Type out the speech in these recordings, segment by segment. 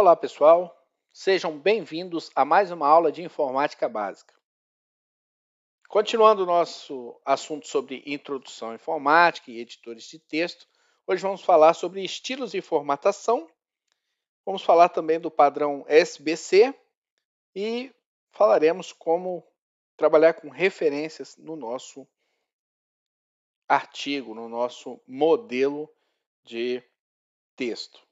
Olá, pessoal. Sejam bem-vindos a mais uma aula de informática básica. Continuando o nosso assunto sobre introdução à informática e editores de texto, hoje vamos falar sobre estilos e formatação. Vamos falar também do padrão SBC e falaremos como trabalhar com referências no nosso artigo, no nosso modelo de texto.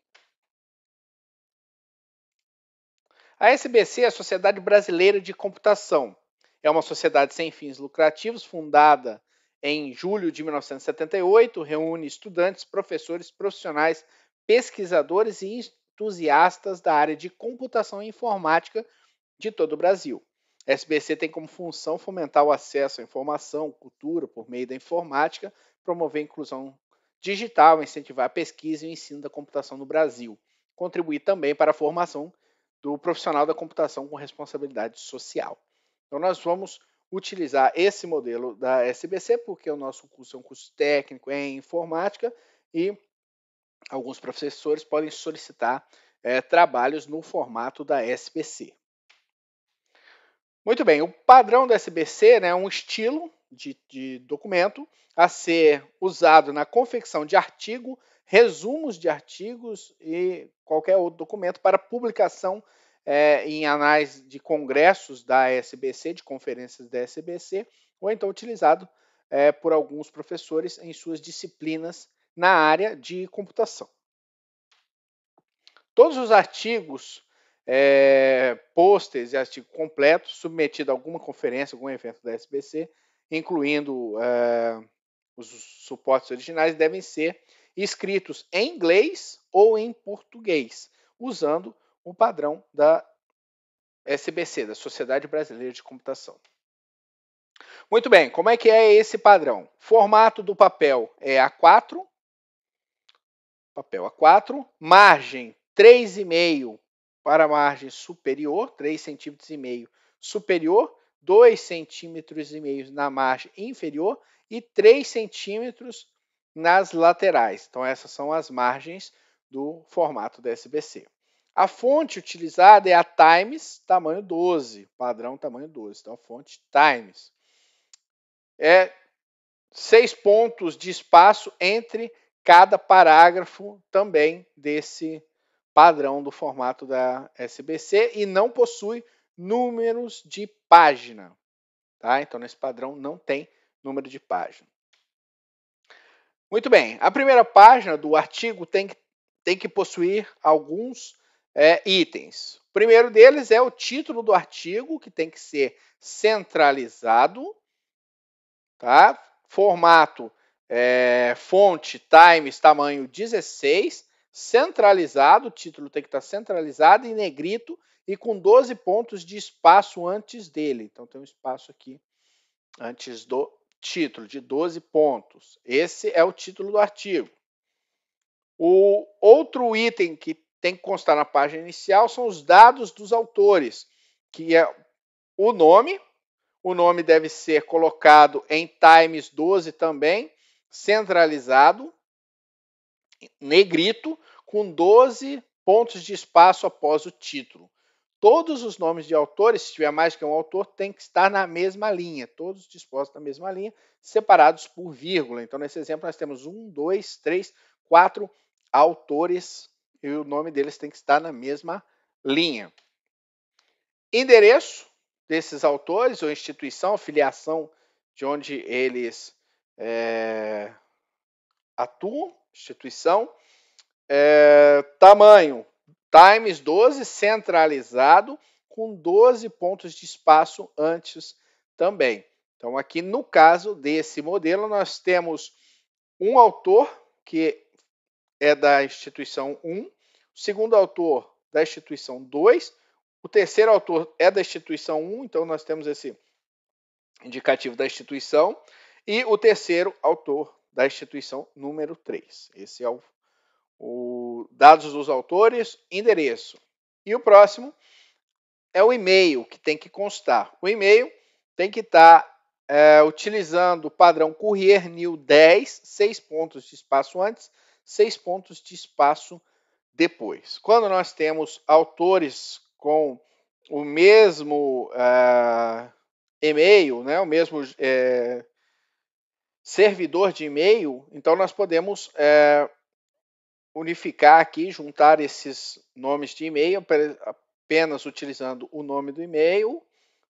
A SBC é a Sociedade Brasileira de Computação. É uma sociedade sem fins lucrativos fundada em julho de 1978, reúne estudantes, professores, profissionais, pesquisadores e entusiastas da área de computação e informática de todo o Brasil. A SBC tem como função fomentar o acesso à informação, cultura por meio da informática, promover a inclusão digital, incentivar a pesquisa e o ensino da computação no Brasil, contribuir também para a formação do profissional da computação com responsabilidade social. Então, nós vamos utilizar esse modelo da SBC, porque o nosso curso é um curso técnico em informática e alguns professores podem solicitar é, trabalhos no formato da SBC. Muito bem, o padrão da SBC né, é um estilo de, de documento a ser usado na confecção de artigo, resumos de artigos e qualquer outro documento para publicação é, em anais de congressos da SBC, de conferências da SBC, ou então utilizado é, por alguns professores em suas disciplinas na área de computação. Todos os artigos, é, pôsteres e artigo completo submetido a alguma conferência, algum evento da SBC, incluindo é, os suportes originais, devem ser escritos em inglês ou em português, usando o padrão da SBC, da Sociedade Brasileira de Computação. Muito bem, como é que é esse padrão? Formato do papel é A4, papel A4, margem 3,5 para a margem superior, 3,5 centímetros e meio superior, 2,5 centímetros e meio na margem inferior e 3 centímetros nas laterais. Então essas são as margens do formato da SBC. A fonte utilizada é a Times, tamanho 12, padrão tamanho 12. Então, a fonte Times. É seis pontos de espaço entre cada parágrafo também desse padrão do formato da SBC e não possui números de página. Tá? Então, nesse padrão não tem número de página. Muito bem, a primeira página do artigo tem, tem que possuir alguns é, itens. O primeiro deles é o título do artigo, que tem que ser centralizado, tá? formato, é, fonte, times, tamanho 16, centralizado, o título tem que estar centralizado em negrito e com 12 pontos de espaço antes dele. Então tem um espaço aqui antes do título, de 12 pontos. Esse é o título do artigo. O outro item que tem que constar na página inicial são os dados dos autores, que é o nome, o nome deve ser colocado em Times 12 também, centralizado, negrito, com 12 pontos de espaço após o título. Todos os nomes de autores, se tiver mais que um autor, tem que estar na mesma linha, todos dispostos na mesma linha, separados por vírgula. Então, nesse exemplo, nós temos um, dois, três, quatro autores e o nome deles tem que estar na mesma linha. Endereço desses autores ou instituição, filiação de onde eles é, atuam, instituição. É, tamanho, Times 12, centralizado, com 12 pontos de espaço antes também. Então, aqui no caso desse modelo, nós temos um autor que é da instituição 1, o segundo autor da instituição 2, o terceiro autor é da instituição 1, então nós temos esse indicativo da instituição, e o terceiro autor da instituição número 3. Esse é o, o dados dos autores, endereço. E o próximo é o e-mail que tem que constar. O e-mail tem que estar tá, é, utilizando o padrão Courier New 10, seis pontos de espaço antes, seis pontos de espaço depois. Quando nós temos autores com o mesmo uh, e-mail, né, o mesmo eh, servidor de e-mail, então nós podemos eh, unificar aqui, juntar esses nomes de e-mail, apenas utilizando o nome do e-mail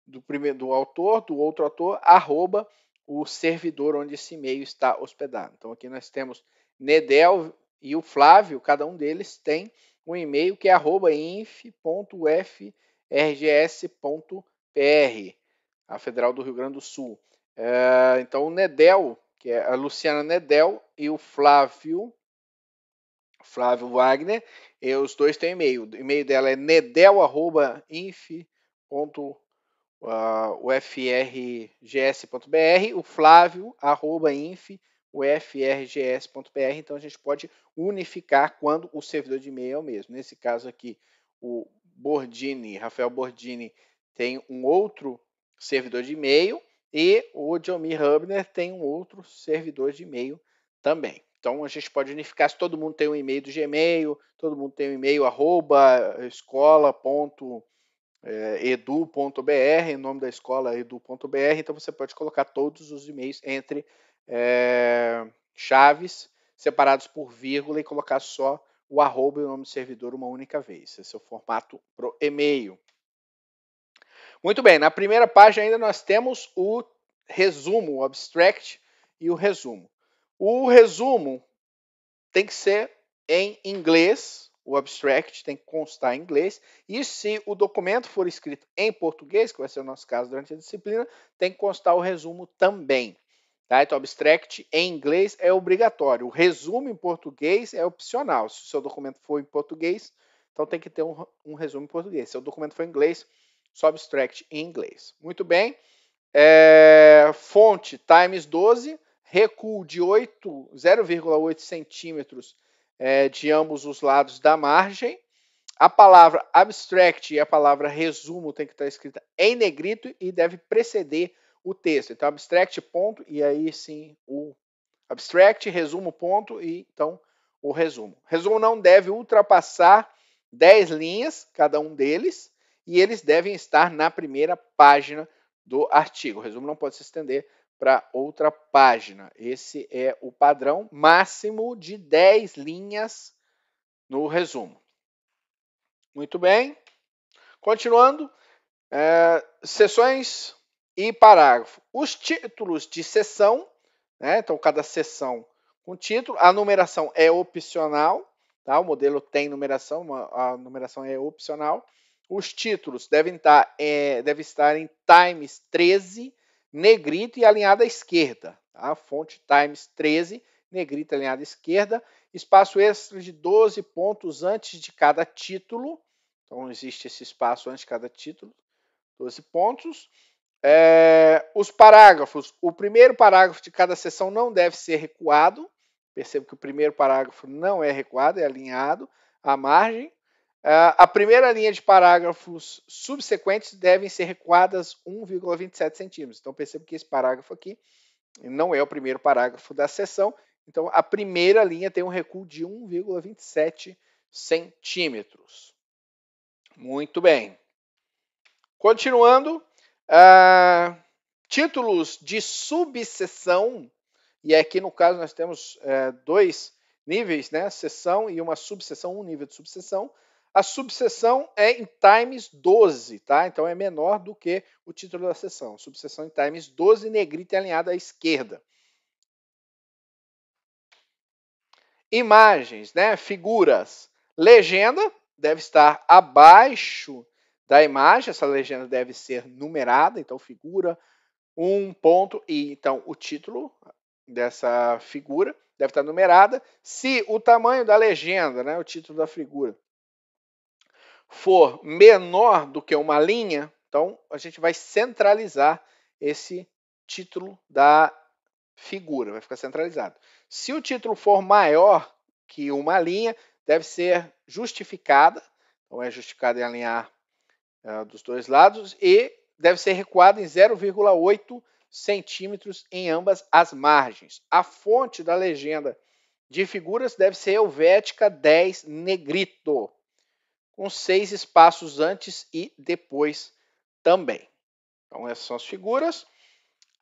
do primeiro do autor, do outro autor, arroba o servidor onde esse e-mail está hospedado. Então aqui nós temos Nedel e o Flávio, cada um deles tem um e-mail que é inf.frgs.pr, a Federal do Rio Grande do Sul. É, então, o Nedel, que é a Luciana Nedel e o Flávio, Flávio Wagner, e os dois têm e-mail. O e-mail dela é nedel.inf.pr ah, o Flávio, arroba inf, o frgs.br, então a gente pode unificar quando o servidor de e-mail é o mesmo. Nesse caso aqui, o Bordini, Rafael Bordini, tem um outro servidor de e-mail e o Johnny Hubner tem um outro servidor de e-mail também. Então a gente pode unificar se todo mundo tem um e-mail do Gmail, todo mundo tem um e-mail arroba escola.edu.br, eh, o nome da escola é edu.br, então você pode colocar todos os e-mails entre é, chaves separados por vírgula e colocar só o arroba e o nome do servidor uma única vez. Esse é o formato para o e-mail. Muito bem, na primeira página ainda nós temos o resumo, o abstract e o resumo. O resumo tem que ser em inglês, o abstract tem que constar em inglês, e se o documento for escrito em português, que vai ser o nosso caso durante a disciplina, tem que constar o resumo também. Então, abstract em inglês é obrigatório. O resumo em português é opcional. Se o seu documento for em português, então tem que ter um, um resumo em português. Se o documento for em inglês, só abstract em inglês. Muito bem. É, fonte Times 12, recuo de 0,8 centímetros é, de ambos os lados da margem. A palavra abstract e a palavra resumo tem que estar escrita em negrito e deve preceder o texto. Então, abstract ponto e aí sim o abstract, resumo ponto e então o resumo. Resumo não deve ultrapassar 10 linhas, cada um deles, e eles devem estar na primeira página do artigo. O resumo não pode se estender para outra página. Esse é o padrão máximo de 10 linhas no resumo. Muito bem. Continuando, é, sessões e parágrafo. Os títulos de sessão, né? então cada sessão com título, a numeração é opcional, tá? o modelo tem numeração, a numeração é opcional. Os títulos devem estar, tá, é, devem estar em Times 13, negrito e alinhado à esquerda. Tá? Fonte Times 13, negrito alinhado à esquerda. Espaço extra de 12 pontos antes de cada título. Então, existe esse espaço antes de cada título, 12 pontos. É, os parágrafos. O primeiro parágrafo de cada sessão não deve ser recuado. Percebo que o primeiro parágrafo não é recuado, é alinhado à margem. É, a primeira linha de parágrafos subsequentes devem ser recuadas 1,27 centímetros. Então, percebo que esse parágrafo aqui não é o primeiro parágrafo da sessão. Então, a primeira linha tem um recuo de 1,27 centímetros. Muito bem. Continuando, ah, títulos de subseção, e aqui no caso nós temos é, dois níveis, né? Seção e uma subseção, um nível de subseção. A subseção é em times 12, tá? Então é menor do que o título da seção. Subseção em times 12, negrita é alinhada à esquerda. Imagens, né? Figuras. Legenda deve estar abaixo da imagem. Essa legenda deve ser numerada, então figura um ponto e então o título dessa figura deve estar numerada. Se o tamanho da legenda, né, o título da figura, for menor do que uma linha, então a gente vai centralizar esse título da figura, vai ficar centralizado. Se o título for maior que uma linha, deve ser justificada, ou então, é justificada em alinhar é, dos dois lados e deve ser recuada em 0,8 centímetros em ambas as margens. A fonte da legenda de figuras deve ser Helvética 10 Negrito, com seis espaços antes e depois também. Então, essas são as figuras.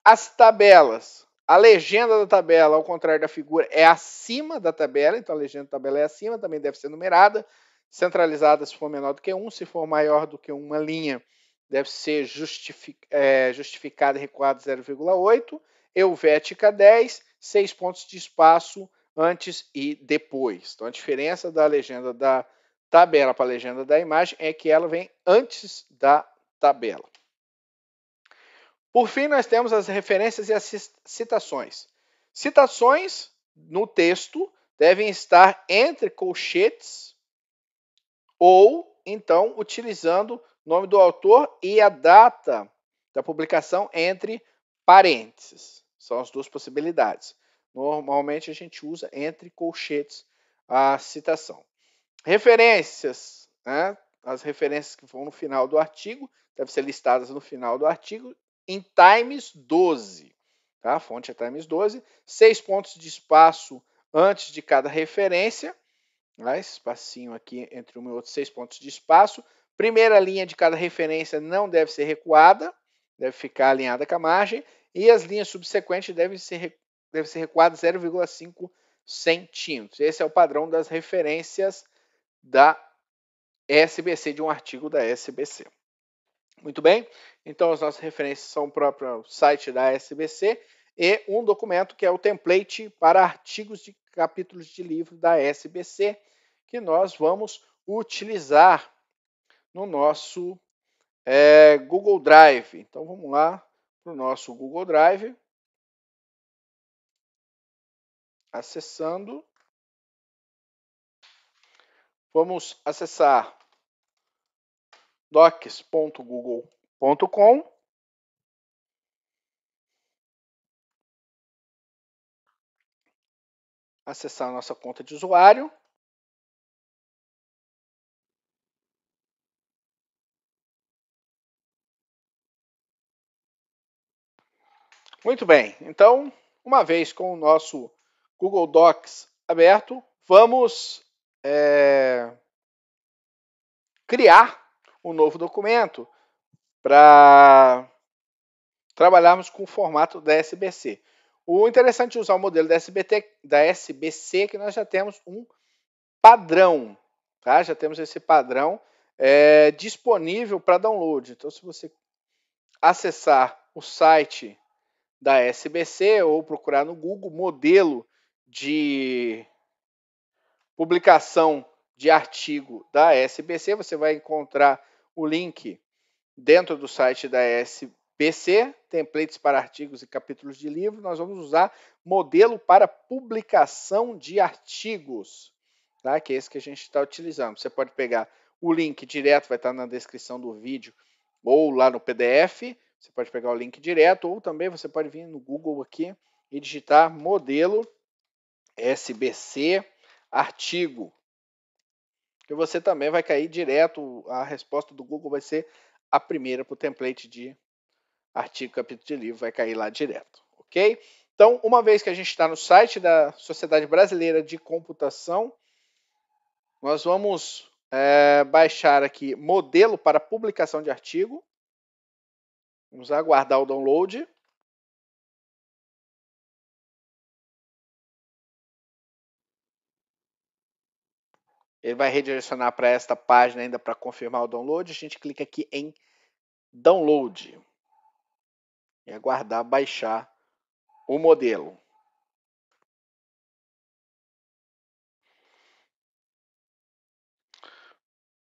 As tabelas. A legenda da tabela, ao contrário da figura, é acima da tabela, então a legenda da tabela é acima, também deve ser numerada centralizada se for menor do que um, se for maior do que uma linha, deve ser justific, é, justificada e recuada 0,8, euvética 10, 6 pontos de espaço antes e depois. Então a diferença da legenda da tabela para a legenda da imagem é que ela vem antes da tabela. Por fim, nós temos as referências e as citações. Citações no texto devem estar entre colchetes ou então utilizando o nome do autor e a data da publicação entre parênteses. São as duas possibilidades. Normalmente a gente usa entre colchetes a citação. Referências, né? as referências que vão no final do artigo, devem ser listadas no final do artigo, em Times 12. Tá? A fonte é Times 12, seis pontos de espaço antes de cada referência né? Espacinho aqui entre um e outro, seis pontos de espaço. Primeira linha de cada referência não deve ser recuada, deve ficar alinhada com a margem. E as linhas subsequentes devem ser, devem ser recuadas 0,5 centímetros. Esse é o padrão das referências da SBC, de um artigo da SBC. Muito bem? Então, as nossas referências são o próprio site da SBC e um documento que é o template para artigos de capítulos de livro da SBC que nós vamos utilizar no nosso é, Google Drive. Então vamos lá para o nosso Google Drive. Acessando. Vamos acessar docs.google.com acessar a nossa conta de usuário. Muito bem, então, uma vez com o nosso Google Docs aberto, vamos é, criar um novo documento para trabalharmos com o formato da SBC. O interessante de é usar o modelo da, SBT, da SBC é que nós já temos um padrão, tá? Já temos esse padrão é, disponível para download. Então, se você acessar o site da SBC ou procurar no Google modelo de publicação de artigo da SBC, você vai encontrar o link dentro do site da SBC PC, templates para artigos e capítulos de livro, nós vamos usar modelo para publicação de artigos, tá? que é esse que a gente está utilizando. Você pode pegar o link direto, vai estar tá na descrição do vídeo ou lá no PDF. Você pode pegar o link direto ou também você pode vir no Google aqui e digitar modelo SBC artigo. Que você também vai cair direto, a resposta do Google vai ser a primeira para o template de artigo, capítulo de livro, vai cair lá direto, ok? Então, uma vez que a gente está no site da Sociedade Brasileira de Computação, nós vamos é, baixar aqui modelo para publicação de artigo. Vamos aguardar o download. Ele vai redirecionar para esta página ainda para confirmar o download. A gente clica aqui em download e aguardar baixar o modelo.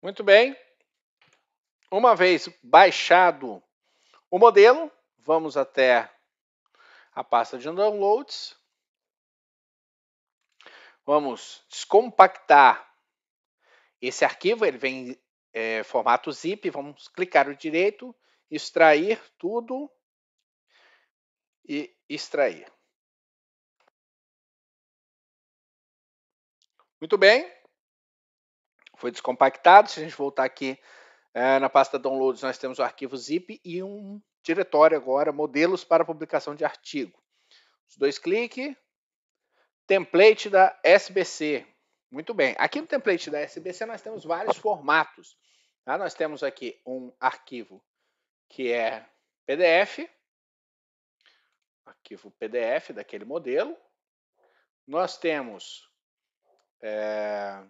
Muito bem. Uma vez baixado o modelo, vamos até a pasta de downloads. Vamos descompactar esse arquivo, ele vem em eh, é, formato zip. Vamos clicar o direito, extrair tudo e extrair. Muito bem. Foi descompactado. Se a gente voltar aqui é, na pasta Downloads, nós temos o arquivo zip e um diretório agora, modelos para publicação de artigo. Os dois cliques. Template da SBC. Muito bem. Aqui no template da SBC nós temos vários formatos. Tá? Nós temos aqui um arquivo que é PDF, arquivo PDF daquele modelo. Nós temos é,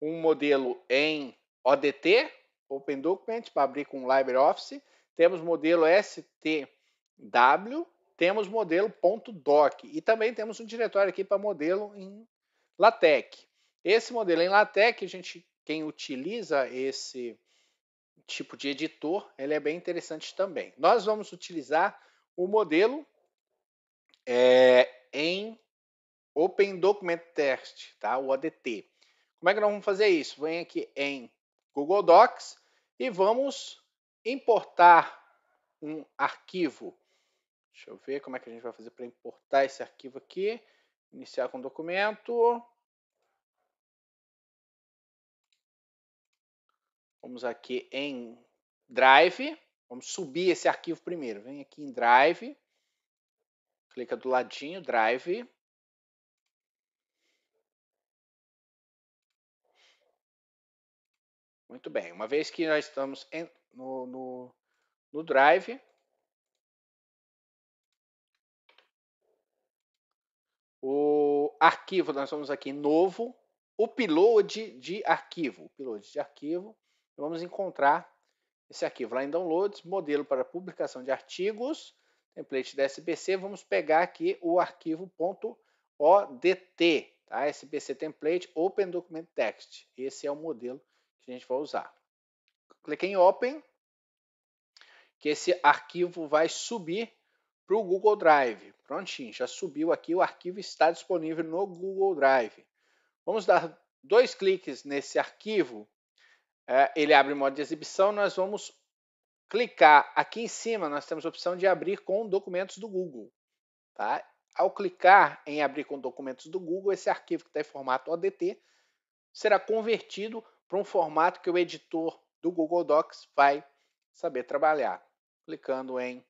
um modelo em ODT, Open Document, para abrir com LibreOffice. Temos modelo STW, temos modelo .doc e também temos um diretório aqui para modelo em LaTeX. Esse modelo em LaTeX, a gente, quem utiliza esse tipo de editor, ele é bem interessante também. Nós vamos utilizar o modelo é, em Open Document Test, tá? o ADT. Como é que nós vamos fazer isso? Vem aqui em Google Docs e vamos importar um arquivo. Deixa eu ver como é que a gente vai fazer para importar esse arquivo aqui. Iniciar com documento. Vamos aqui em Drive. Vamos subir esse arquivo primeiro. Vem aqui em Drive, clica do ladinho, Drive. Muito bem, uma vez que nós estamos no, no, no Drive, o arquivo, nós vamos aqui novo, upload de arquivo, upload de arquivo, vamos encontrar esse arquivo lá em downloads, modelo para publicação de artigos, template da SBC, vamos pegar aqui o arquivo .odt, tá? SBC template Open Document Text. Esse é o modelo que a gente vai usar. clique em Open, que esse arquivo vai subir para o Google Drive. Prontinho, já subiu aqui, o arquivo está disponível no Google Drive. Vamos dar dois cliques nesse arquivo é, ele abre modo de exibição, nós vamos clicar aqui em cima, nós temos a opção de abrir com documentos do Google. Tá? Ao clicar em abrir com documentos do Google, esse arquivo que está em formato ODT será convertido para um formato que o editor do Google Docs vai saber trabalhar. Clicando em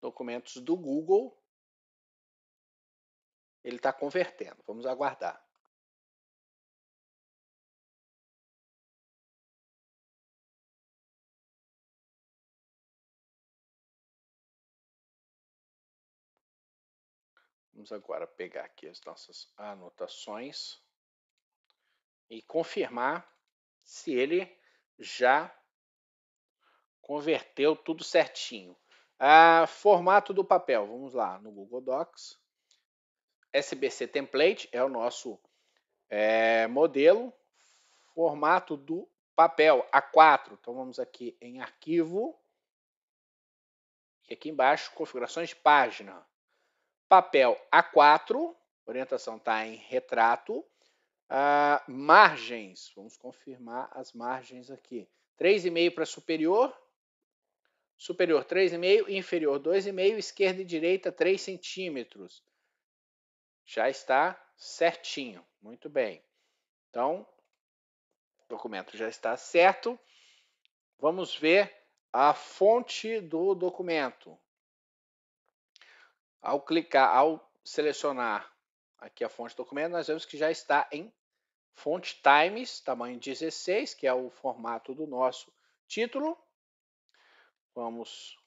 documentos do Google, ele está convertendo. Vamos aguardar. Vamos agora pegar aqui as nossas anotações e confirmar se ele já converteu tudo certinho. Ah, formato do papel, vamos lá no Google Docs. SBC Template é o nosso é, modelo. Formato do papel, A4. Então vamos aqui em arquivo. E aqui embaixo, configurações de página papel A4, orientação está em retrato, ah, margens, vamos confirmar as margens aqui. 3,5 para superior, superior 3,5, inferior 2,5, esquerda e direita 3 centímetros. Já está certinho, muito bem. Então, o documento já está certo. Vamos ver a fonte do documento. Ao clicar, ao selecionar aqui a fonte do documento, nós vemos que já está em fonte Times, tamanho 16, que é o formato do nosso título. Vamos.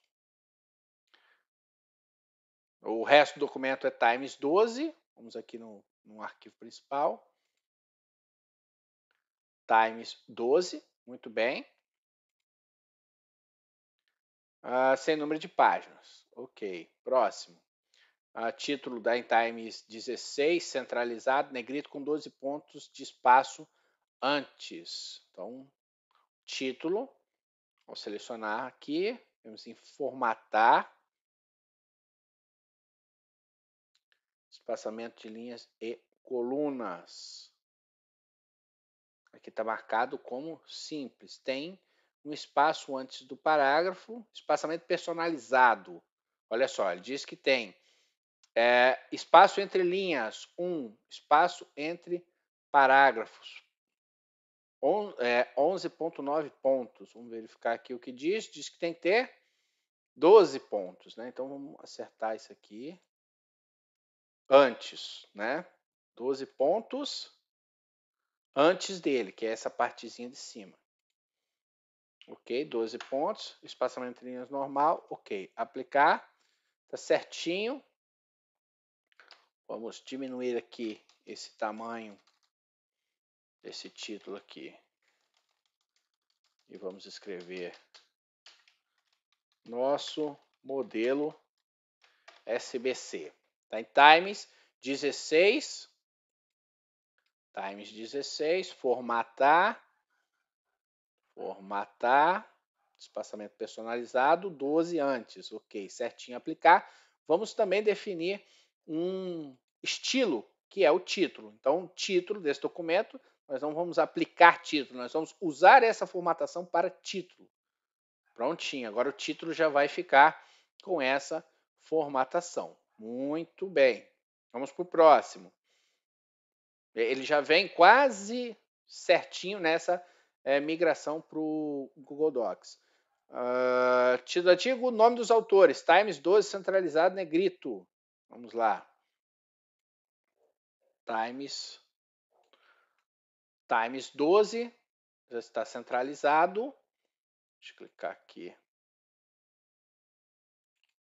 O resto do documento é Times 12. Vamos aqui no, no arquivo principal. Times 12, muito bem. Ah, sem número de páginas. Ok, próximo a título da Times 16, centralizado, negrito com 12 pontos de espaço antes. Então, título, vou selecionar aqui, vamos em formatar, espaçamento de linhas e colunas. Aqui está marcado como simples. Tem um espaço antes do parágrafo, espaçamento personalizado. Olha só, ele diz que tem é, espaço entre linhas, Um, espaço entre parágrafos, 11.9 é, pontos. Vamos verificar aqui o que diz. Diz que tem que ter 12 pontos, né? Então vamos acertar isso aqui antes, né? 12 pontos antes dele, que é essa partezinha de cima. Ok, 12 pontos, espaçamento entre linhas normal, ok. Aplicar, tá certinho, Vamos diminuir aqui esse tamanho desse título aqui. E vamos escrever nosso modelo SBC. Tá em times 16, times 16, formatar, formatar, espaçamento personalizado, 12 antes, ok, certinho aplicar. Vamos também definir um estilo, que é o título. Então, título desse documento, nós não vamos aplicar título, nós vamos usar essa formatação para título. Prontinho, agora o título já vai ficar com essa formatação. Muito bem. Vamos para o próximo. Ele já vem quase certinho nessa é, migração para o Google Docs. Uh, ah, título antigo, nome dos autores. Times 12 centralizado negrito. Vamos lá. Times. Times 12. Já está centralizado. Deixa eu clicar aqui.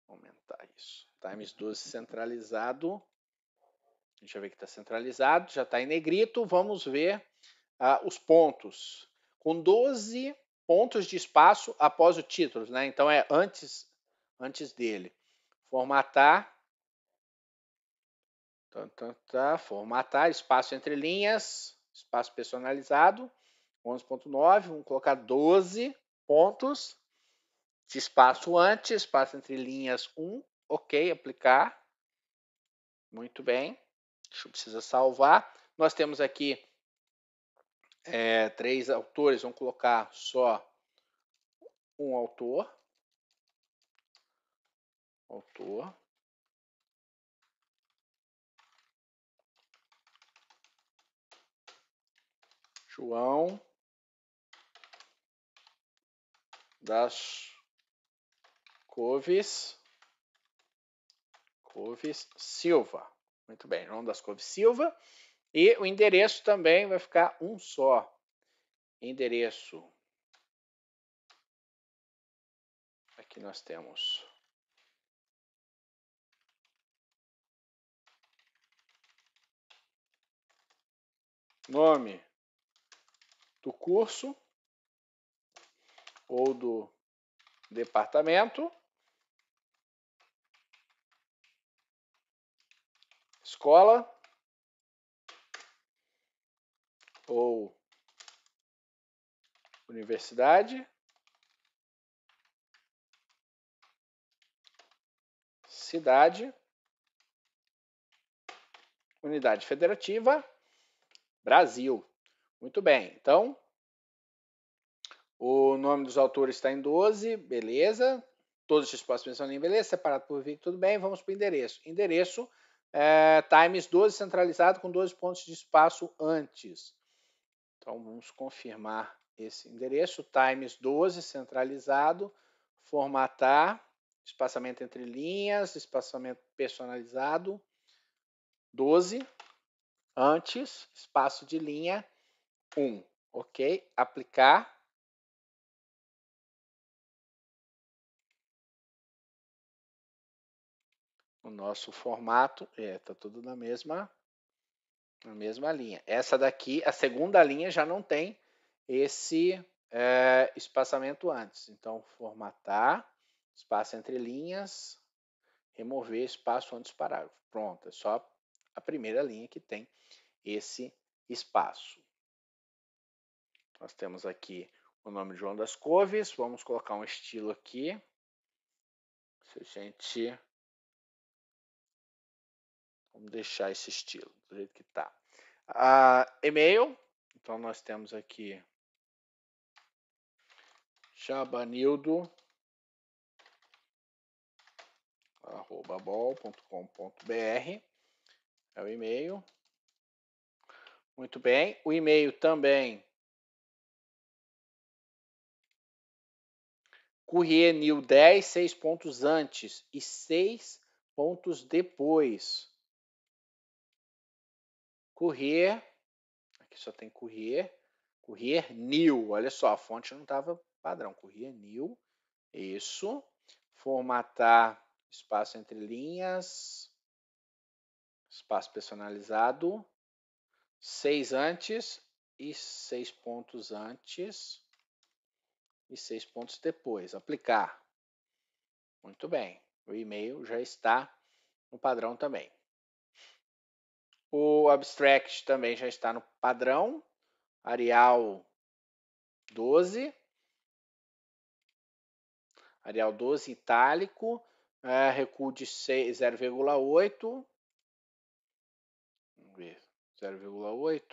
Aumentar isso. Times 12 centralizado. A gente já vê que está centralizado, já está em negrito. Vamos ver ah, os pontos. Com 12 pontos de espaço após o título, né? Então é antes, antes dele. Formatar Tá, tá, tá, formatar, espaço entre linhas, espaço personalizado, 11.9, vamos colocar 12 pontos, de espaço antes, espaço entre linhas 1, ok, aplicar, muito bem, isso precisa salvar, nós temos aqui é, três autores, vamos colocar só um autor, autor, João das Coves Coves Silva. Muito bem, João das Coves Silva. E o endereço também vai ficar um só. Endereço. Aqui nós temos nome, do curso ou do departamento. Escola ou universidade. Cidade, unidade federativa, Brasil. Muito bem, então o nome dos autores está em 12, beleza. Todos os espaços pensando em beleza, separado por vírgula, tudo bem. Vamos para o endereço. Endereço é, times 12 centralizado com 12 pontos de espaço antes. Então vamos confirmar esse endereço. Times 12 centralizado, formatar, espaçamento entre linhas, espaçamento personalizado, 12 antes, espaço de linha 1, ok? Aplicar. O nosso formato está é, tá tudo na mesma, na mesma linha. Essa daqui, a segunda linha, já não tem esse é, espaçamento antes. Então, formatar, espaço entre linhas, remover espaço antes parágrafo. Pronto, é só a primeira linha que tem esse espaço. Nós temos aqui o nome de João das Coves. Vamos colocar um estilo aqui. Se a gente... Vamos deixar esse estilo do jeito que está. Uh, e-mail. Então, nós temos aqui chabanildo arroba bol.com.br é o e-mail. Muito bem. O e-mail também Courrier New 10, 6 pontos antes e 6 pontos depois. Courrier, aqui só tem Courrier, Courrier New, olha só, a fonte não estava padrão, Courrier New, isso, formatar espaço entre linhas, espaço personalizado, 6 antes e 6 pontos antes e seis pontos depois. Aplicar. Muito bem. O e-mail já está no padrão também. O abstract também já está no padrão. Arial 12. Arial 12 itálico. É, recuo de 0,8. Vamos ver. 0,8.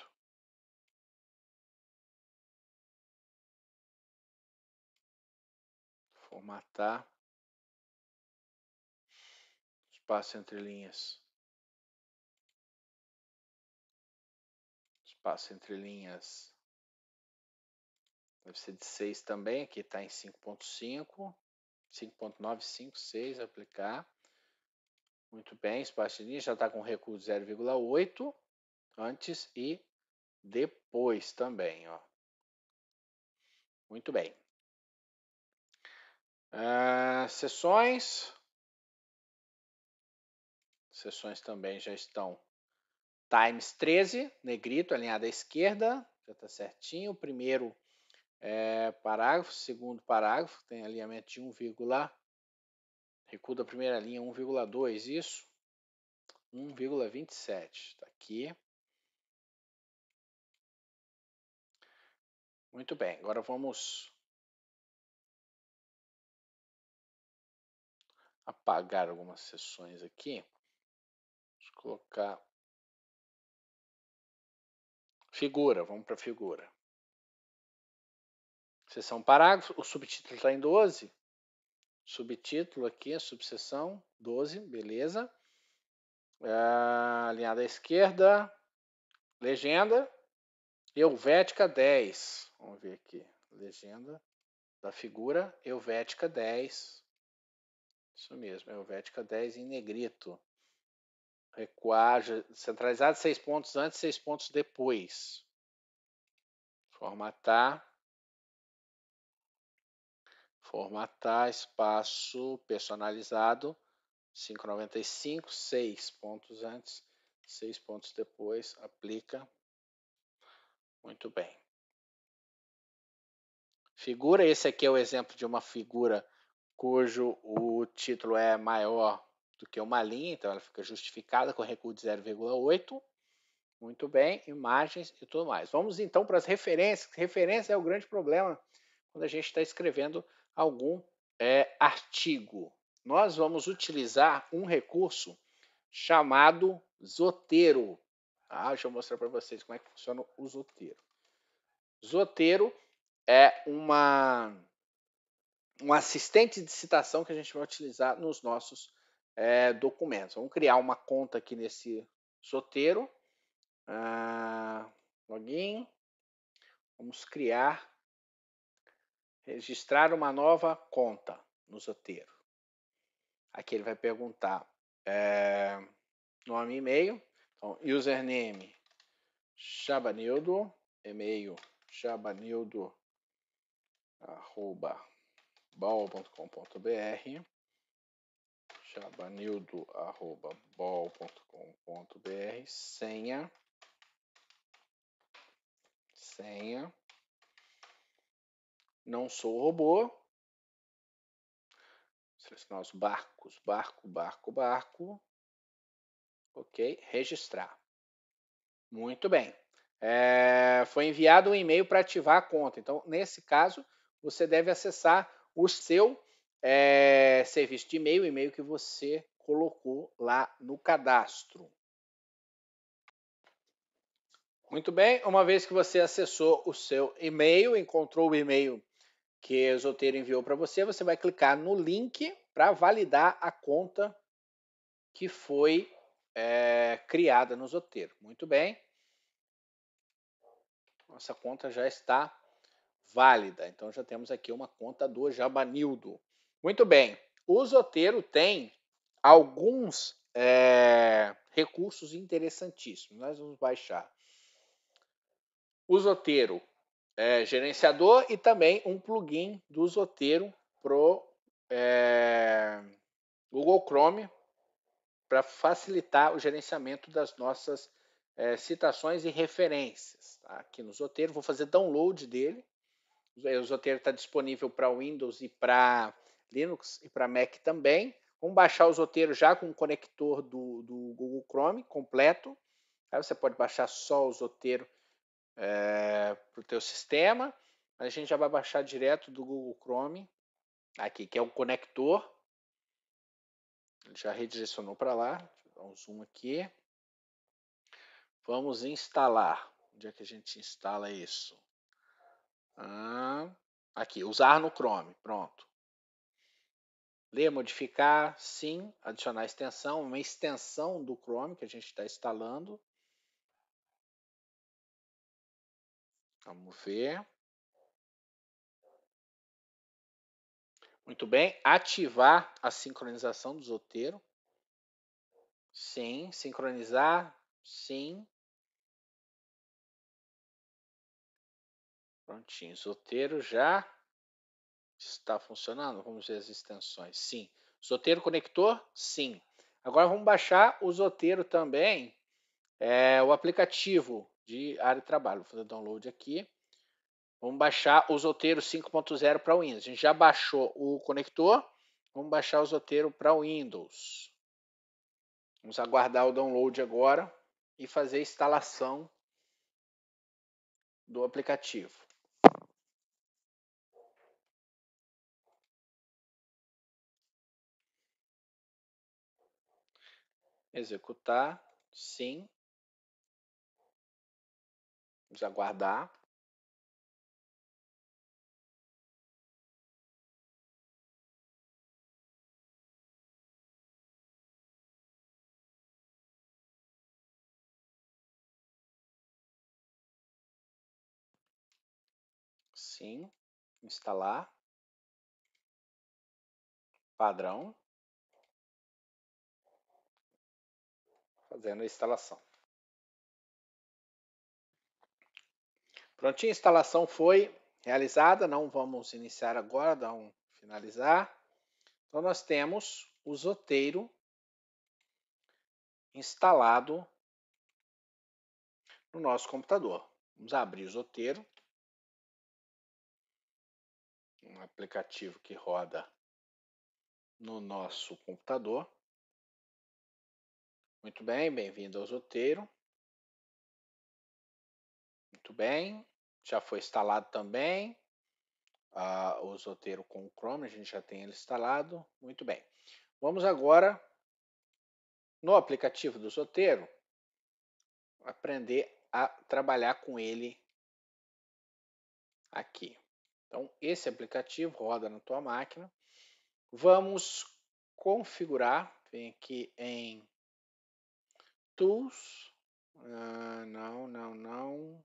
matar. Espaço entre linhas. Espaço entre linhas. Deve ser de 6 também, aqui está em 5.5, 5.956, aplicar. Muito bem, espaço de linha já está com recuo 0,8 antes e depois também, ó. Muito bem. Ah, sessões. Sessões também já estão. Times 13, negrito, alinhada à esquerda, já está certinho. O primeiro é, parágrafo, segundo parágrafo, tem alinhamento de 1, recuo da primeira linha 1,2, isso? 1,27, está aqui. Muito bem, agora vamos apagar algumas sessões aqui. Deixa eu colocar figura, vamos para figura. Sessão parágrafo, o subtítulo está em 12. Subtítulo aqui, subseção 12, beleza. Linha ah, alinhada à esquerda, legenda, Helvética 10. Vamos ver aqui. Legenda da figura Helvética 10. Isso mesmo, é Vética 10 em negrito. Recuar, centralizado seis pontos antes, seis pontos depois. Formatar. Formatar, espaço personalizado, 5,95, seis pontos antes, seis pontos depois, aplica. Muito bem. Figura, esse aqui é o exemplo de uma figura cujo o título é maior do que uma linha, então ela fica justificada com recuo de 0,8. Muito bem, imagens e tudo mais. Vamos então para as referências. Referência é o grande problema quando a gente está escrevendo algum é, artigo. Nós vamos utilizar um recurso chamado Zotero. Ah, tá? deixa eu mostrar para vocês como é que funciona o Zotero. Zotero é uma um assistente de citação que a gente vai utilizar nos nossos é, documentos. Vamos criar uma conta aqui nesse Zotero. Ah, login. Vamos criar, registrar uma nova conta no Zotero. Aqui ele vai perguntar é, nome e e-mail. Então, username Chabanildo, e-mail chabanildo arroba bol.com.br jabanildo.bal.com.br, senha, senha, não sou robô, selecionar os barcos, barco, barco, barco, ok, registrar. Muito bem. É, foi enviado um e-mail para ativar a conta. Então, nesse caso, você deve acessar o seu é, serviço de e-mail, o e-mail que você colocou lá no cadastro. Muito bem, uma vez que você acessou o seu e-mail, encontrou o e-mail que o Zoteiro enviou para você, você vai clicar no link para validar a conta que foi é, criada no Zoteiro. Muito bem. Nossa conta já está válida. Então já temos aqui uma conta do Jabanildo. Muito bem. O Zoteiro tem alguns é, recursos interessantíssimos. Nós vamos baixar. O Zoteiro é, gerenciador e também um plugin do Zoteiro pro é, Google Chrome para facilitar o gerenciamento das nossas é, citações e referências. Tá? Aqui no Zoteiro, vou fazer download dele. O Zoteiro está disponível para Windows e para Linux e para Mac também. Vamos baixar o Zoteiro já com o conector do, do Google Chrome completo. Aí tá? você pode baixar só o Zoteiro é, eh, para o teu sistema. Mas a gente já vai baixar direto do Google Chrome aqui, que é o um conector. Ele já redirecionou para lá. Deixa eu dar um zoom aqui. Vamos instalar. Onde é que a gente instala isso? Ah, aqui, usar no Chrome. Pronto. Ler, modificar, sim, adicionar extensão, uma extensão do Chrome que a gente está instalando. Vamos ver. Muito bem. Ativar a sincronização do Zotero. Sim. Sincronizar. Sim. Prontinho. Zoteiro já está funcionando. Vamos ver as extensões. Sim. Zoteiro conector? Sim. Agora vamos baixar o Zoteiro também, é, o aplicativo de área de trabalho. Vou fazer download aqui. Vamos baixar o Zoteiro 5.0 para Windows. A gente já baixou o conector. Vamos baixar o Zoteiro para Windows. Vamos aguardar o download agora e fazer a instalação do aplicativo. executar, sim. Vamos aguardar. Sim, instalar padrão fazendo a instalação. Prontinho, a instalação foi realizada, não vamos iniciar agora, dá um finalizar. Então, nós temos o Zoteiro instalado no nosso computador. Vamos abrir o Zoteiro, um aplicativo que roda no nosso computador. Muito bem, bem-vindo ao roteiro. Muito bem, já foi instalado também ah, o roteiro com o Chrome, a gente já tem ele instalado. Muito bem, vamos agora no aplicativo do roteiro aprender a trabalhar com ele aqui. Então, esse aplicativo roda na tua máquina. Vamos configurar, vem aqui em Tools. Ah, não, não, não.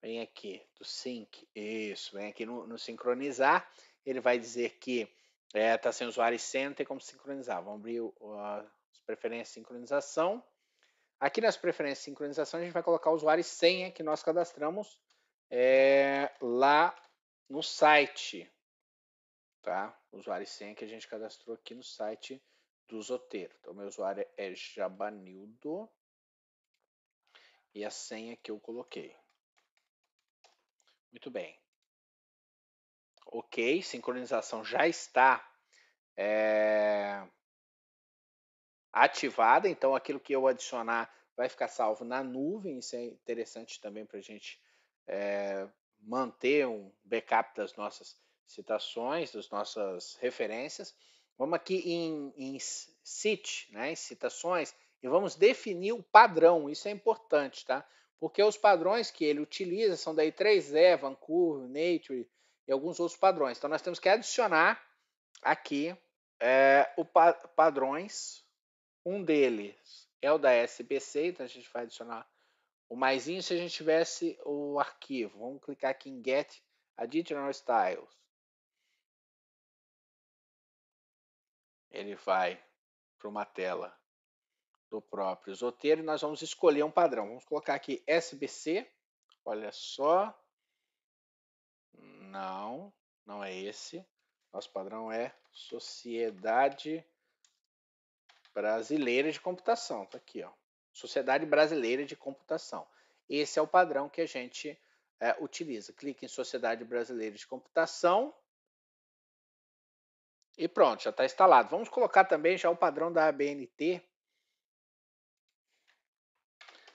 Vem aqui do sync, isso, vem aqui no, no sincronizar. Ele vai dizer que está eh, é, sem usuário e sem, não tem como sincronizar. Vamos abrir o, as preferências de sincronização. Aqui nas preferências de sincronização, a gente vai colocar o usuário e senha que nós cadastramos é, lá no site, tá? Usuário e senha que a gente cadastrou aqui no site do Zoteiro. Então, meu usuário é Jabanildo e a senha que eu coloquei. Muito bem. Ok, sincronização já está é, ativada, então aquilo que eu adicionar vai ficar salvo na nuvem. Isso é interessante também para a gente é, manter um backup das nossas citações, das nossas referências. Vamos aqui em, em cite, né, em citações, e vamos definir o padrão. Isso é importante, tá? Porque os padrões que ele utiliza são daí 3E, é, Vancouver, Nature e alguns outros padrões. Então nós temos que adicionar aqui é, o pa padrões. Um deles é o da SBC, então a gente vai adicionar o maisinho se a gente tivesse o arquivo. Vamos clicar aqui em Get Additional Styles. Ele vai para uma tela do próprio Zotero. e nós vamos escolher um padrão. Vamos colocar aqui SBC. Olha só. Não, não é esse. Nosso padrão é Sociedade Brasileira de Computação. Está aqui, ó. Sociedade Brasileira de Computação. Esse é o padrão que a gente é, utiliza. Clique em Sociedade Brasileira de Computação e pronto, já está instalado. Vamos colocar também já o padrão da ABNT.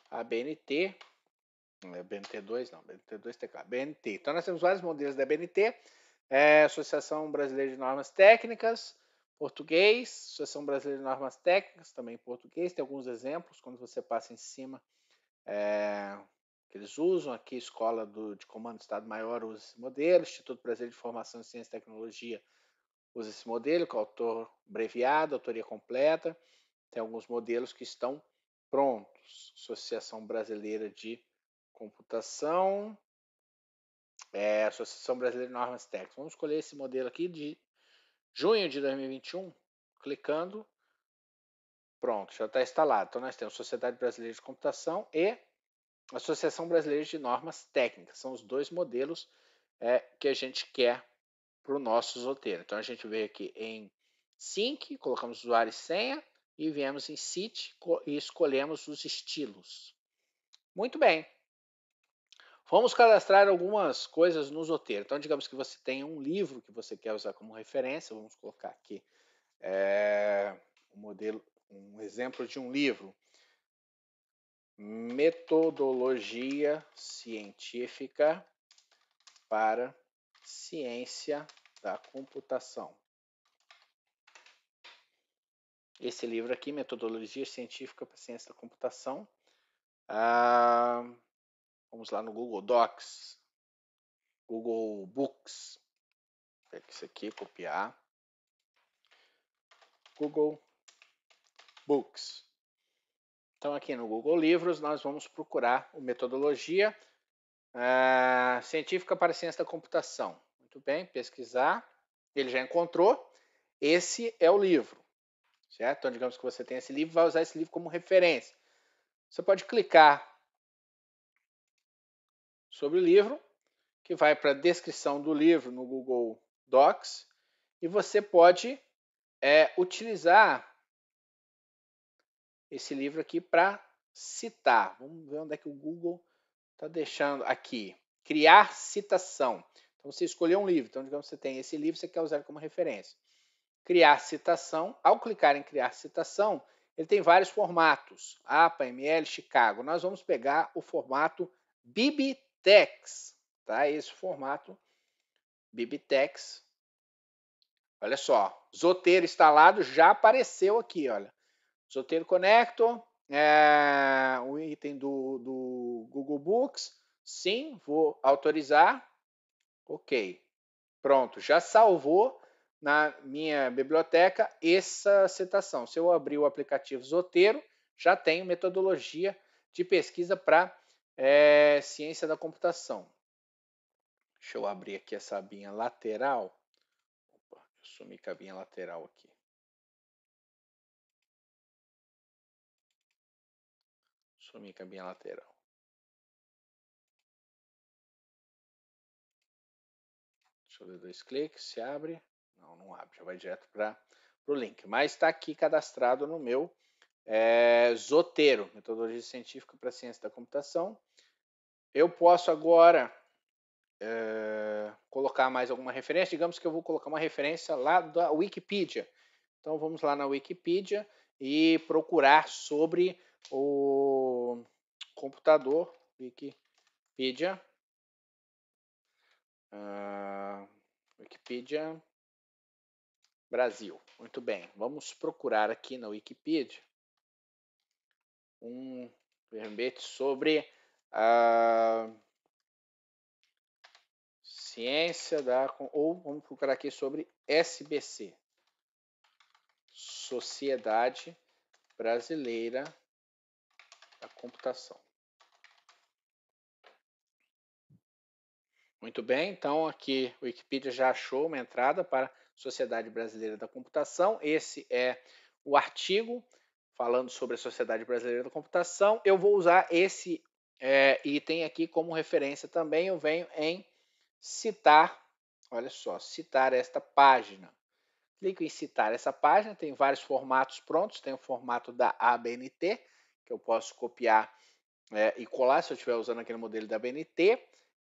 ABNT, não é BNT2 não, BNT2 TK, BNT. Então nós temos vários modelos da ABNT. é, Associação Brasileira de Normas Técnicas, Português, Associação Brasileira de Normas Técnicas, também em português, tem alguns exemplos quando você passa em cima é, que eles usam. Aqui, Escola do, de Comando do Estado Maior usa esse modelo, Instituto Brasileiro de Formação em Ciência e Tecnologia usa esse modelo, com autor breviado, autoria completa. Tem alguns modelos que estão prontos. Associação Brasileira de Computação, é, Associação Brasileira de Normas Técnicas. Vamos escolher esse modelo aqui de Junho de 2021, clicando, pronto, já está instalado. Então, nós temos Sociedade Brasileira de Computação e Associação Brasileira de Normas Técnicas. São os dois modelos é, que a gente quer para o nosso roteiro. Então, a gente veio aqui em sync, colocamos usuário e senha e viemos em sit e escolhemos os estilos. Muito bem. Vamos cadastrar algumas coisas no Zoteiro. Então, digamos que você tenha um livro que você quer usar como referência. Vamos colocar aqui é, um modelo, um exemplo de um livro. Metodologia científica para ciência da computação. Esse livro aqui, Metodologia Científica para Ciência da Computação. Ah, Vamos lá no Google Docs, Google Books. Pega isso aqui, copiar. Google Books. Então, aqui no Google Livros, nós vamos procurar o Metodologia uh, Científica para Ciência da Computação. Muito bem, pesquisar. Ele já encontrou. Esse é o livro, certo? Então, digamos que você tem esse livro, vai usar esse livro como referência. Você pode clicar sobre o livro, que vai para a descrição do livro no Google Docs, e você pode é, utilizar esse livro aqui para citar. Vamos ver onde é que o Google está deixando aqui. Criar citação. Então você escolheu um livro. Então, digamos que você tem esse livro, você quer usar ele como referência. Criar citação. Ao clicar em criar citação, ele tem vários formatos: APA, ML, Chicago. Nós vamos pegar o formato Bib Bibitex, tá? Esse formato Bibtex. Olha só, Zoteiro instalado já apareceu aqui, olha. Zoteiro Connector, é, o item do, do Google Books. Sim, vou autorizar. Ok, pronto, já salvou na minha biblioteca essa citação. Se eu abrir o aplicativo Zoteiro, já tenho metodologia de pesquisa para é ciência da computação. Deixa eu abrir aqui essa abinha lateral. Opa, eu sumi com a abinha lateral aqui. Sumi com a abinha lateral. Deixa eu dar dois cliques, se abre. Não, não abre, já vai direto para o link. Mas está aqui cadastrado no meu é, eh, Zotero, metodologia científica para ciência da computação. Eu posso agora é, colocar mais alguma referência. Digamos que eu vou colocar uma referência lá da Wikipedia. Então vamos lá na Wikipedia e procurar sobre o computador Wikipedia. Uh, Wikipedia Brasil. Muito bem, vamos procurar aqui na Wikipedia um verbete sobre a ah, ciência da. Ou vamos procurar aqui sobre SBC Sociedade Brasileira da Computação. Muito bem, então aqui o Wikipedia já achou uma entrada para Sociedade Brasileira da Computação. Esse é o artigo falando sobre a Sociedade Brasileira da Computação. Eu vou usar esse é, e tem aqui como referência também, eu venho em citar, olha só, citar esta página. Clico em citar essa página, tem vários formatos prontos, tem o formato da ABNT, que eu posso copiar é, e colar se eu estiver usando aquele modelo da ABNT.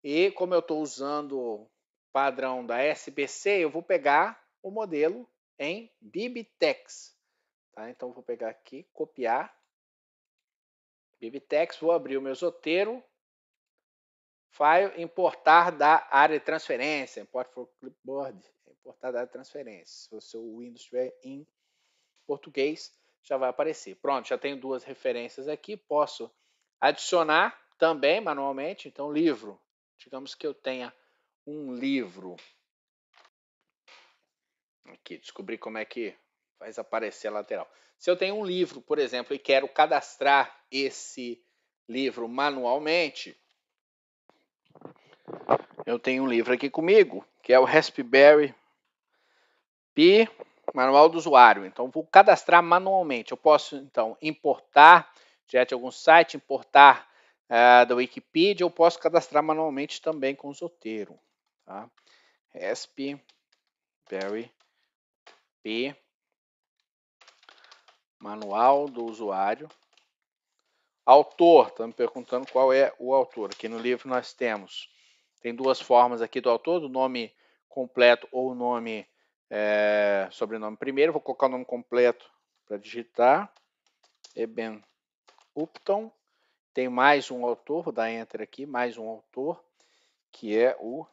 E como eu estou usando o padrão da SBC, eu vou pegar o modelo em Bibtex. Tá? Então, vou pegar aqui, copiar BibTeX, vou abrir o meu Zotero, file, importar da área de transferência, import for clipboard, é importar da área de transferência. Se o seu Windows estiver em português, já vai aparecer. Pronto, já tenho duas referências aqui, posso adicionar também manualmente, então livro. Digamos que eu tenha um livro. Aqui, descobri como é que faz aparecer a lateral. Se eu tenho um livro, por exemplo, e quero cadastrar esse livro manualmente, eu tenho um livro aqui comigo, que é o Raspberry Pi Manual do Usuário. Então, vou cadastrar manualmente. Eu posso, então, importar direto é de algum site, importar uh, da Wikipedia, eu posso cadastrar manualmente também com o Zotero. Tá? Raspberry P manual do usuário. Autor, está me perguntando qual é o autor. Aqui no livro nós temos, tem duas formas aqui do autor, do nome completo ou o nome, é, sobrenome primeiro. Vou colocar o nome completo para digitar. Eben Upton. Tem mais um autor, vou dar Enter aqui, mais um autor, que é o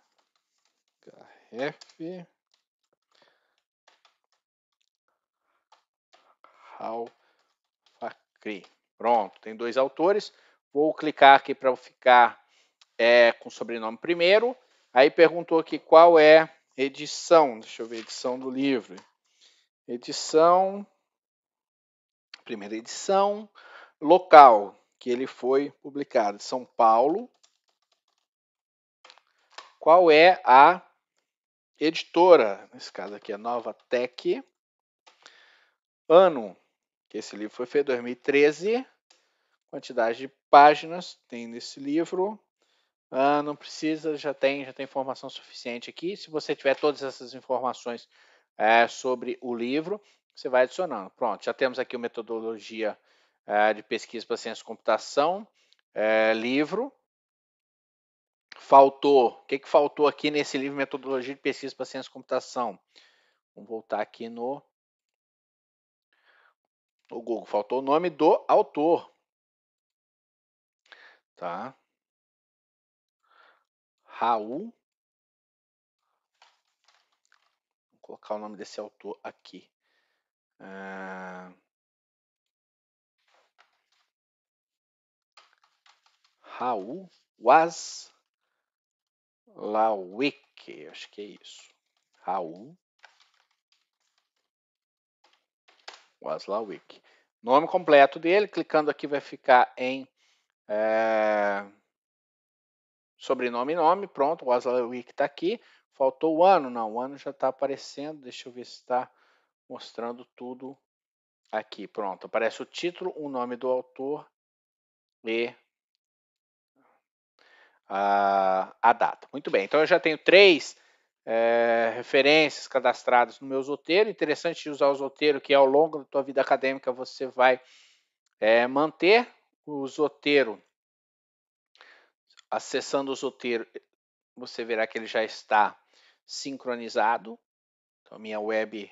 F. Al-Fakri. Pronto, tem dois autores. Vou clicar aqui para ficar é, com o sobrenome primeiro. Aí perguntou aqui qual é edição. Deixa eu ver, edição do livro. Edição. Primeira edição. Local que ele foi publicado, São Paulo. Qual é a editora? Nesse caso aqui é Nova Tech. Ano que esse livro foi feito em 2013. Quantidade de páginas tem nesse livro. Ah, não precisa, já tem, já tem informação suficiente aqui. Se você tiver todas essas informações é, sobre o livro, você vai adicionando. Pronto, já temos aqui o metodologia é, de pesquisa para ciência e computação, é, livro. Faltou, o que, que faltou aqui nesse livro Metodologia de Pesquisa para Ciência e Computação? Vamos voltar aqui no o Google faltou o nome do autor. Tá? Raul. Vou colocar o nome desse autor aqui. Ah, Raul Waslawick. Acho que é isso. Raul Waslawick. Nome completo dele, clicando aqui vai ficar em é, sobrenome e nome, pronto, Waslawick está aqui. Faltou o ano, não, o ano já está aparecendo, deixa eu ver se está mostrando tudo aqui, pronto. Aparece o título, o nome do autor e a, a data. Muito bem, então eu já tenho três é, referências cadastradas no meu Zoteiro. Interessante usar o Zoteiro, que ao longo da tua vida acadêmica você vai é, manter o Zoteiro. Acessando o Zoteiro, você verá que ele já está sincronizado. Então, minha web,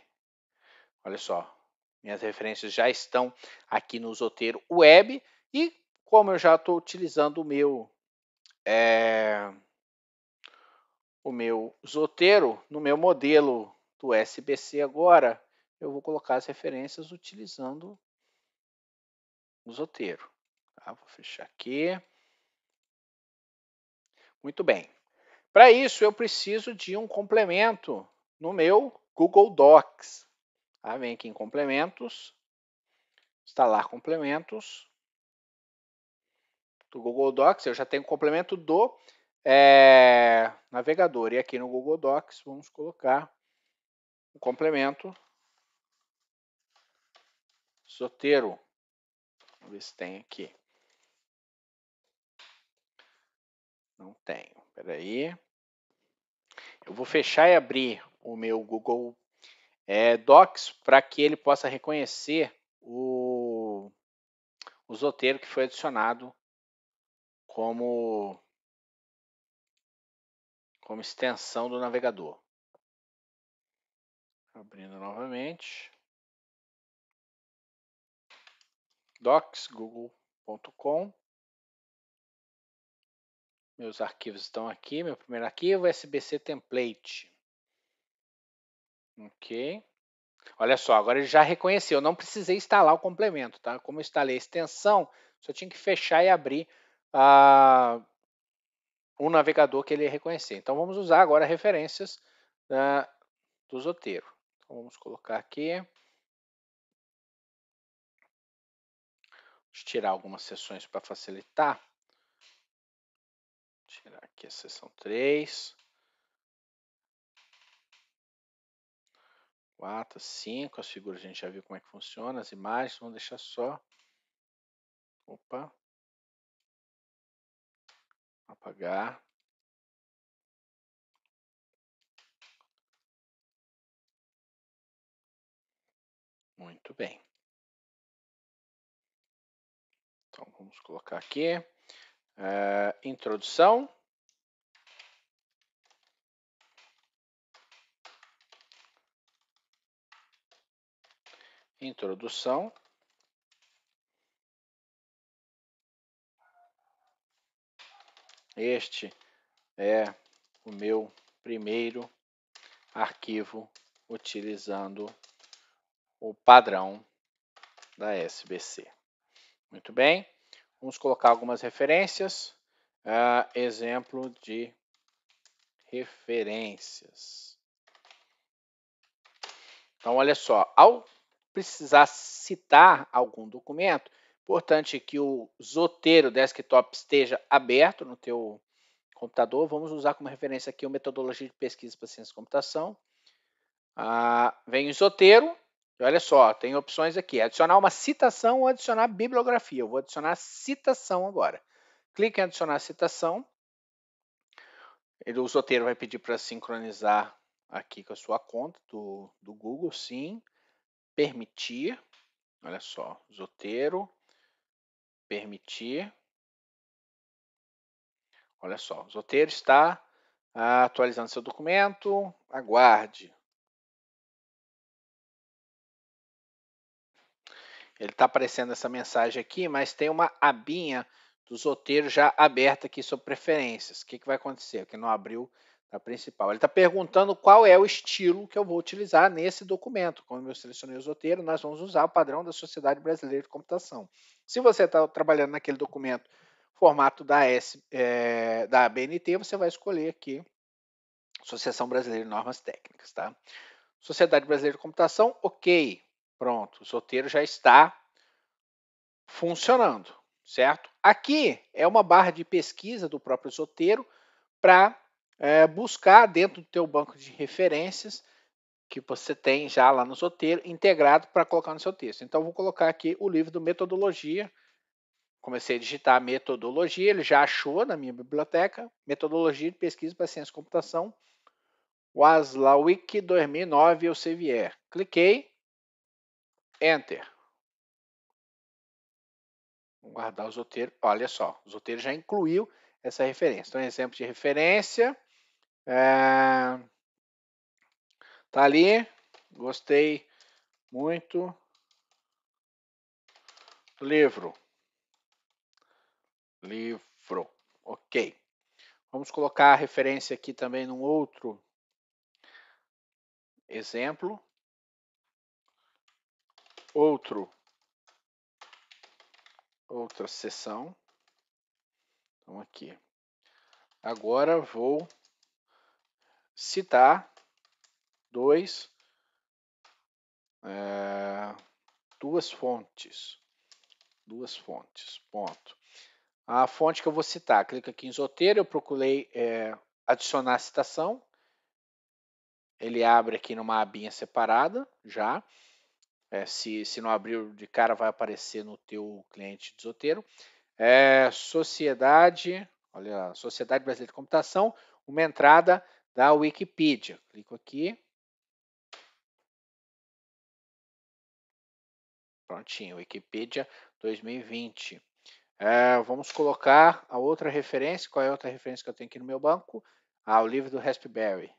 olha só, minhas referências já estão aqui no Zoteiro Web. E como eu já estou utilizando o meu é, o meu Zotero, no meu modelo do SBC agora, eu vou colocar as referências utilizando o Zotero. Tá? Vou fechar aqui. Muito bem. Para isso, eu preciso de um complemento no meu Google Docs. Tá? Vem aqui em complementos, instalar complementos do Google Docs. Eu já tenho complemento do é, navegador. E aqui no Google Docs vamos colocar o complemento Sotero. Vamos ver se tem aqui. Não tenho. Espera aí. Eu vou fechar e abrir o meu Google é, Docs para que ele possa reconhecer o, o Zotero que foi adicionado como como extensão do navegador. Abrindo novamente. docs.google.com. Meus arquivos estão aqui. Meu primeiro arquivo é SBC template. Ok. Olha só, agora ele já reconheceu. Eu não precisei instalar o complemento, tá? Como eu instalei a extensão, só tinha que fechar e abrir a um navegador que ele reconhecer. Então vamos usar agora referências né, do Zotero. Então, vamos colocar aqui. Deixa eu tirar algumas sessões para facilitar. Tirar aqui a sessão 3. 4, 5, as figuras a gente já viu como é que funciona, as imagens, vamos deixar só. Opa, apagar. Muito bem. Então vamos colocar aqui uh, introdução. Introdução. Este é o meu primeiro arquivo utilizando o padrão da SBC. Muito bem, vamos colocar algumas referências. Uh, exemplo de referências. Então, olha só, ao precisar citar algum documento, Importante que o Zotero Desktop esteja aberto no teu computador. Vamos usar como referência aqui a metodologia de pesquisa para ciência da computação. Ah, vem o Zotero. E olha só, tem opções aqui. Adicionar uma citação ou adicionar bibliografia. Eu vou adicionar citação agora. Clique em adicionar citação. Ele, o Zotero vai pedir para sincronizar aqui com a sua conta do, do Google, sim. Permitir. Olha só, Zotero permitir. Olha só, o Zoteiro está ah, atualizando seu documento. Aguarde. Ele está aparecendo essa mensagem aqui, mas tem uma abinha do Zoteiro já aberta aqui sobre preferências. O que, que vai acontecer? Que não abriu a principal. Ele está perguntando qual é o estilo que eu vou utilizar nesse documento. Como eu selecionei o roteiro, nós vamos usar o padrão da Sociedade Brasileira de Computação. Se você está trabalhando naquele documento formato da, S, é, da BNT, você vai escolher aqui Associação Brasileira de Normas Técnicas. Tá? Sociedade Brasileira de Computação, ok. Pronto, o roteiro já está funcionando, certo? Aqui é uma barra de pesquisa do próprio roteiro para é, buscar dentro do teu banco de referências que você tem já lá no roteiro integrado para colocar no seu texto. Então vou colocar aqui o livro do metodologia. Comecei a digitar metodologia, ele já achou na minha biblioteca metodologia de pesquisa para ciência e computação, Waslawik 2009 Elsevier. Cliquei, enter. Vou guardar o roteiro. Olha só, o roteiro já incluiu essa referência. Então, exemplo de referência é... Tá ali, gostei muito livro. Livro. Ok. Vamos colocar a referência aqui também num outro exemplo. Outro. Outra sessão. Então, aqui. Agora vou citar dois, é, duas fontes. Duas fontes, ponto. A fonte que eu vou citar, clica aqui em Zoteiro, eu procurei é, adicionar citação. Ele abre aqui numa abinha separada, já. É, se, se não abrir de cara, vai aparecer no teu cliente de Zoteiro. É, sociedade, olha lá, Sociedade Brasileira de Computação, uma entrada da Wikipedia. Clico aqui. Prontinho, Wikipedia 2020. É, vamos colocar a outra referência. Qual é a outra referência que eu tenho aqui no meu banco? Ah, o livro do Raspberry.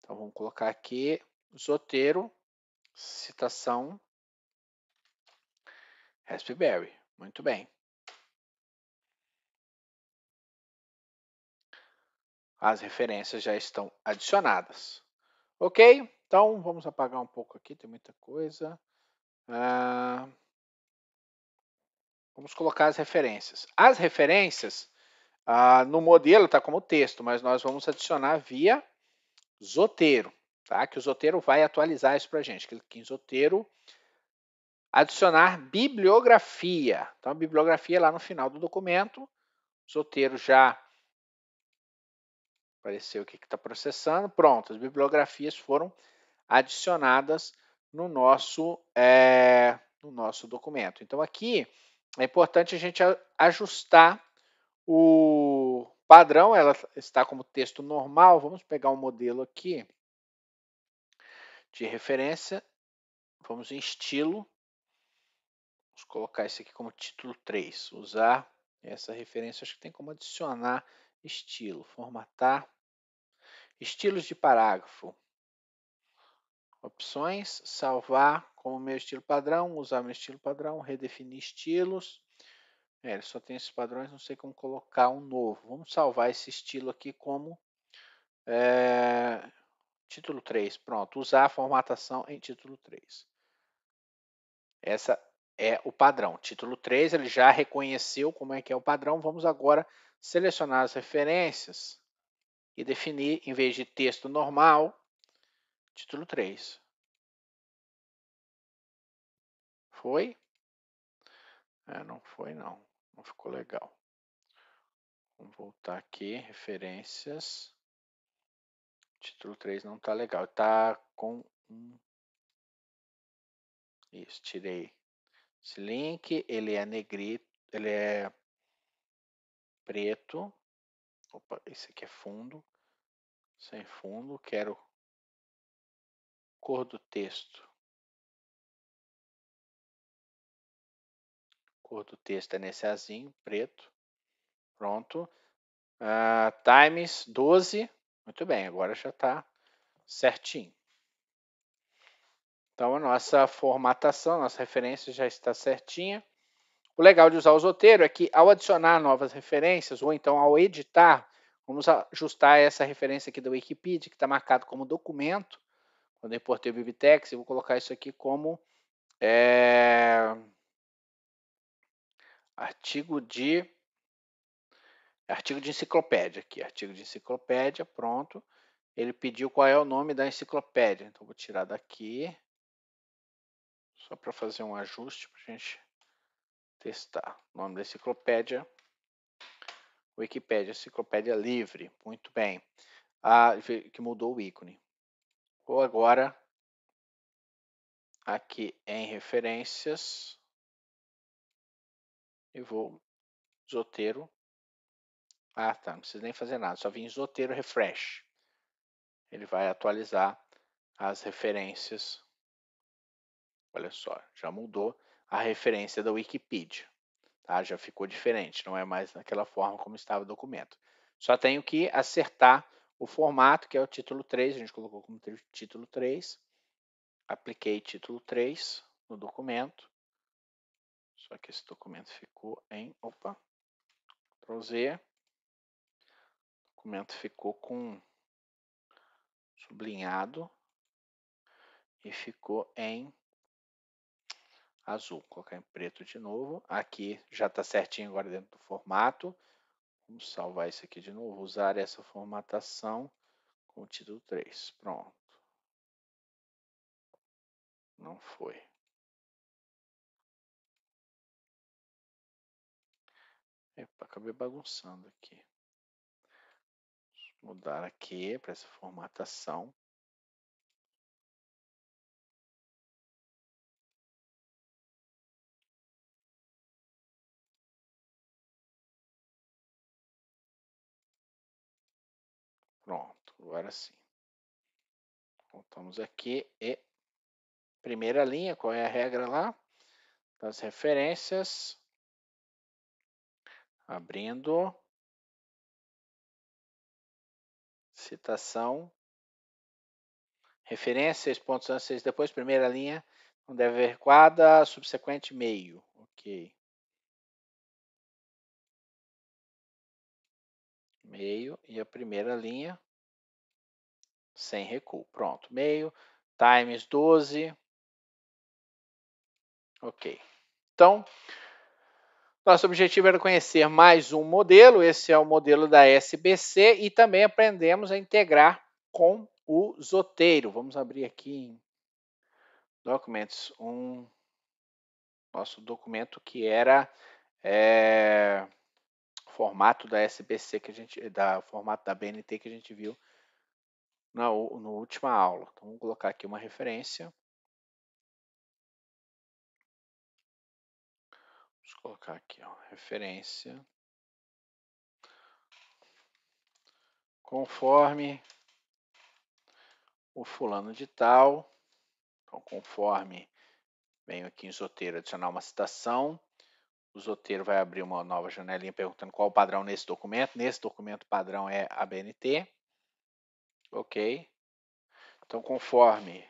Então, vamos colocar aqui Zotero, citação Raspberry. Muito bem. as referências já estão adicionadas. Ok? Então vamos apagar um pouco aqui, tem muita coisa. Ah, vamos colocar as referências. As referências ah, no modelo está como texto, mas nós vamos adicionar via Zoteiro, tá? Que o Zoteiro vai atualizar isso para a gente. Clique em Zoteiro, adicionar bibliografia. Então, a bibliografia é lá no final do documento. O Zoteiro já Apareceu o que está processando. Pronto, as bibliografias foram adicionadas no nosso, é, no nosso documento. Então, aqui é importante a gente ajustar o padrão, ela está como texto normal. Vamos pegar um modelo aqui de referência. Vamos em estilo. Vamos colocar isso aqui como título 3. Usar essa referência, acho que tem como adicionar estilo, formatar Estilos de parágrafo. Opções, salvar como meu estilo padrão, usar meu estilo padrão, redefinir estilos. É, ele só tem esses padrões, não sei como colocar um novo. Vamos salvar esse estilo aqui como é, título 3. Pronto, usar a formatação em título 3. Essa é o padrão. Título 3, ele já reconheceu como é que é o padrão. Vamos agora selecionar as referências e definir, em vez de texto normal, título 3. Foi? É, não foi, não. Não ficou legal. Vamos voltar aqui, referências. Título 3 não está legal. Está com um... Isso, tirei esse link. Ele é negrito, ele é preto. Opa, esse aqui é fundo. Sem é fundo, quero cor do texto. Cor do texto é nesse azinho, preto. Pronto. Uh, times 12. Muito bem, agora já está certinho. Então, a nossa formatação, nossa referência já está certinha. O legal de usar o Zotero é que, ao adicionar novas referências, ou então ao editar, vamos ajustar essa referência aqui da Wikipedia, que está marcado como documento. Quando eu importei o Bibliotex, eu vou colocar isso aqui como é, artigo de artigo de enciclopédia aqui, artigo de enciclopédia, pronto. Ele pediu qual é o nome da enciclopédia, então vou tirar daqui, só para fazer um ajuste para gente testar. O nome da enciclopédia, Wikipédia, enciclopédia livre. Muito bem. Ah, que mudou o ícone. Vou agora aqui em referências e vou zoteiro Ah, tá, não precisa nem fazer nada, só vim zoteiro Refresh. Ele vai atualizar as referências. Olha só, já mudou a referência da Wikipedia. Tá? Já ficou diferente, não é mais naquela forma como estava o documento. Só tenho que acertar o formato, que é o título 3, a gente colocou como título 3. Apliquei título 3 no documento. Só que esse documento ficou em. Opa! Ctrl Z. O documento ficou com sublinhado e ficou em azul, colocar em preto de novo. Aqui já está certinho agora dentro do formato. Vamos salvar isso aqui de novo, usar essa formatação com o título 3. Pronto. Não foi. Epa, acabei bagunçando aqui. mudar aqui para essa formatação. Agora sim. Voltamos aqui e primeira linha, qual é a regra lá? Das referências. Abrindo. Citação. referências pontos antes, depois, primeira linha. Não deve haver quadra, subsequente meio. Ok. Meio e a primeira linha sem recuo. Pronto, meio, times 12. Ok. Então, nosso objetivo era conhecer mais um modelo, esse é o modelo da SBC, e também aprendemos a integrar com o Zoteiro. Vamos abrir aqui em documentos, um nosso documento que era é, formato da SBC que a gente, da formato da BNT que a gente viu na, na última aula. Então, vou colocar aqui uma referência. Vamos colocar aqui, ó, referência. Conforme o fulano de tal. Então, conforme venho aqui em Zoteiro adicionar uma citação, o Zoteiro vai abrir uma nova janelinha perguntando qual o padrão nesse documento. Nesse documento, o padrão é a Ok? Então, conforme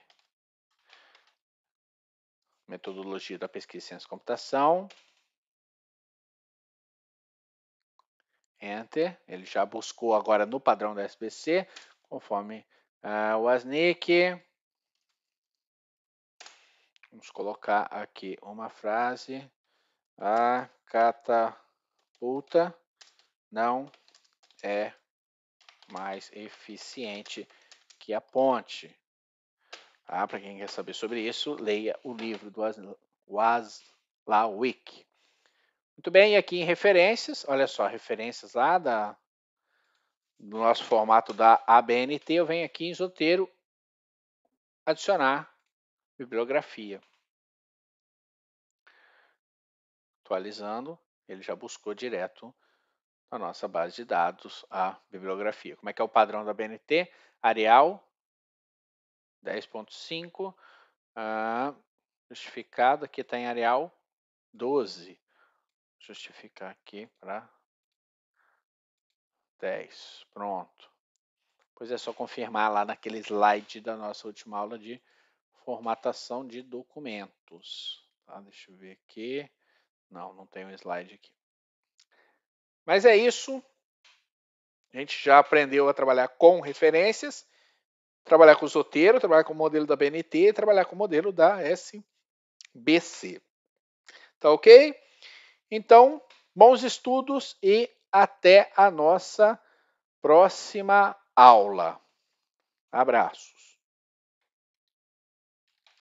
metodologia da pesquisa em ciência da computação, Enter, ele já buscou agora no padrão da SBC, conforme ah, o ASNIC. Vamos colocar aqui uma frase. A catapulta não é mais eficiente que a ponte. Tá? Para quem quer saber sobre isso, leia o livro do Waslawick. Muito bem, e aqui em referências, olha só, referências lá da, do nosso formato da ABNT, eu venho aqui em Zoteiro adicionar bibliografia. Atualizando, ele já buscou direto a nossa base de dados a bibliografia. Como é que é o padrão da BNT? Areal 10.5, ah, justificado, aqui está em areal 12. Justificar aqui para 10. Pronto. Pois é só confirmar lá naquele slide da nossa última aula de formatação de documentos. Tá? Deixa eu ver aqui. Não, não tem um slide aqui. Mas é isso. A gente já aprendeu a trabalhar com referências, trabalhar com o Soteiro, trabalhar com o modelo da BNT, trabalhar com o modelo da SBC. Tá ok? Então, bons estudos e até a nossa próxima aula. Abraços.